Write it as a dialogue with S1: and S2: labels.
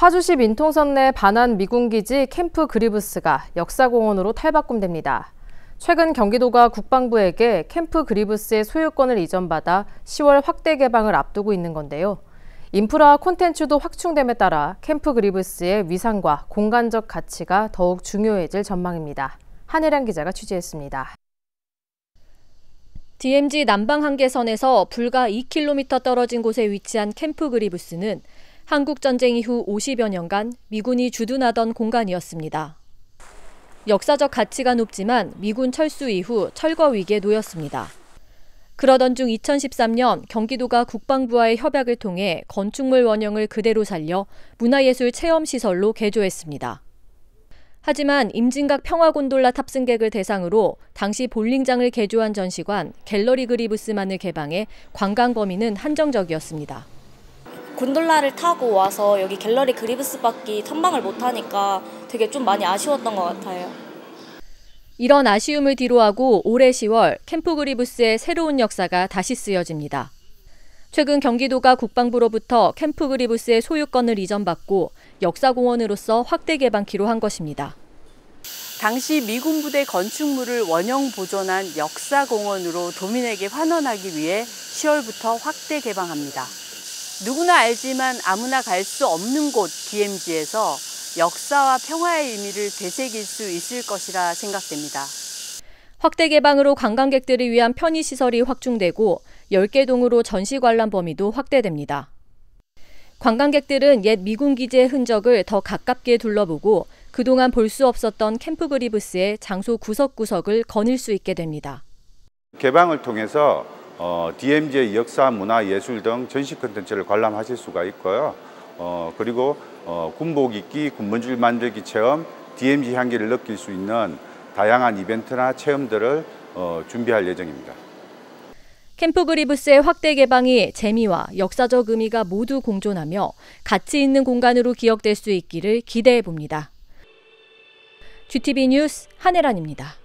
S1: 파주시 민통선 내 반환 미군기지 캠프 그리브스가 역사공원으로 탈바꿈됩니다. 최근 경기도가 국방부에게 캠프 그리브스의 소유권을 이전받아 10월 확대 개방을 앞두고 있는 건데요. 인프라 콘텐츠도 확충됨에 따라 캠프 그리브스의 위상과 공간적 가치가 더욱 중요해질 전망입니다. 한혜량 기자가 취재했습니다. DMZ 남방
S2: 한계선에서 불과 2km 떨어진 곳에 위치한 캠프 그리브스는 한국전쟁 이후 50여 년간 미군이 주둔하던 공간이었습니다. 역사적 가치가 높지만 미군 철수 이후 철거 위기에 놓였습니다. 그러던 중 2013년 경기도가 국방부와의 협약을 통해 건축물 원형을 그대로 살려 문화예술 체험시설로 개조했습니다. 하지만 임진각 평화곤돌라 탑승객을 대상으로 당시 볼링장을 개조한 전시관 갤러리 그리브스만을 개방해 관광 범위는 한정적이었습니다. 곤돌라를 타고 와서 여기 갤러리 그리브스밖에 탐방을 못하니까 되게 좀 많이 아쉬웠던 것 같아요. 이런 아쉬움을 뒤로하고 올해 10월 캠프 그리브스의 새로운 역사가 다시 쓰여집니다. 최근 경기도가 국방부로부터 캠프 그리브스의 소유권을 이전받고 역사공원으로서 확대 개방키로 한 것입니다.
S3: 당시 미군 부대 건축물을 원형 보존한 역사공원으로 도민에게 환원하기 위해 10월부터 확대 개방합니다. 누구나 알지만 아무나 갈 수 없는 곳 DMZ에서 역사와 평화의 의미를 되새길 수 있을
S2: 것이라 생각됩니다. 확대 개방으로 관광객들을 위한 편의시설이 확충되고 10개 동으로 전시 관람 범위도 확대됩니다. 관광객들은 옛 미군 기지의 흔적을 더 가깝게 둘러보고 그동안 볼 수 없었던 캠프 그리브스의 장소 구석구석을 거닐 수 있게 됩니다.
S4: 개방을 통해서 어, d m z 역사, 문화, 예술 등 전시 컨텐츠를 관람하실 수가 있고요. 어, 그리고 어, 군복 입기, 군문줄 만들기 체험, DMZ 향기를 느낄 수 있는 다양한 이벤트나 체험들을 어, 준비할 예정입니다.
S2: 캠프 그리브스의 확대 개방이 재미와 역사적 의미가 모두 공존하며 가치 있는 공간으로 기억될 수 있기를 기대해 봅니다. GTV 뉴스 한혜란입니다.